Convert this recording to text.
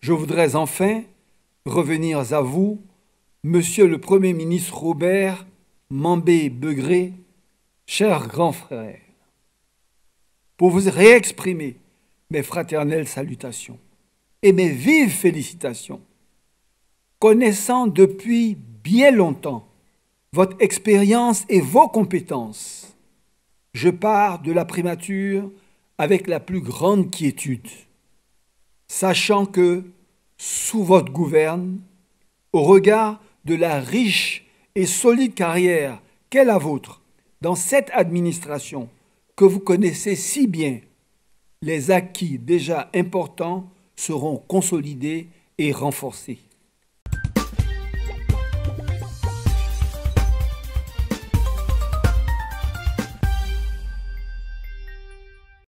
Je voudrais enfin revenir à vous, Monsieur le Premier ministre Robert Mambé Begré, cher grand frère, pour vous réexprimer mes fraternelles salutations et mes vives félicitations, connaissant depuis bien longtemps votre expérience et vos compétences. Je pars de la primature avec la plus grande quiétude sachant que, sous votre gouverne, au regard de la riche et solide carrière qu'est la vôtre dans cette administration que vous connaissez si bien, les acquis déjà importants seront consolidés et renforcés.